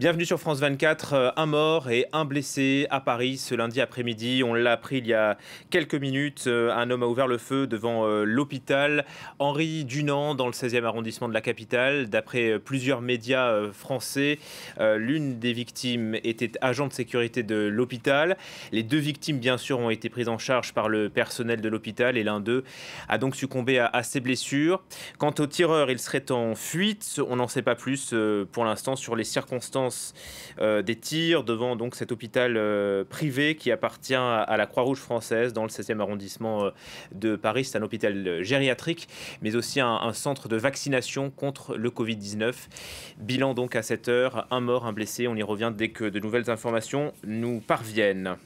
Bienvenue sur France 24, euh, un mort et un blessé à Paris ce lundi après-midi. On l'a appris il y a quelques minutes, euh, un homme a ouvert le feu devant euh, l'hôpital Henri Dunant dans le 16e arrondissement de la capitale. D'après plusieurs médias français, l'une des victimes était agent de sécurité de l'hôpital. Les deux victimes, bien sûr, ont été prises en charge par le personnel de l'hôpital et l'un d'eux a donc succombé à, ses blessures. Quant au tireur, il serait en fuite. On n'en sait pas plus pour l'instant sur les circonstances euh, des tirs devant donc cet hôpital euh, privé qui appartient à, la Croix-Rouge française dans le 16e arrondissement euh, de Paris. C'est un hôpital gériatrique, mais aussi un, un centre de vaccination contre le Covid-19. Bilan donc à cette heure, un mort, un blessé. On y revient dès que de nouvelles informations nous parviennent.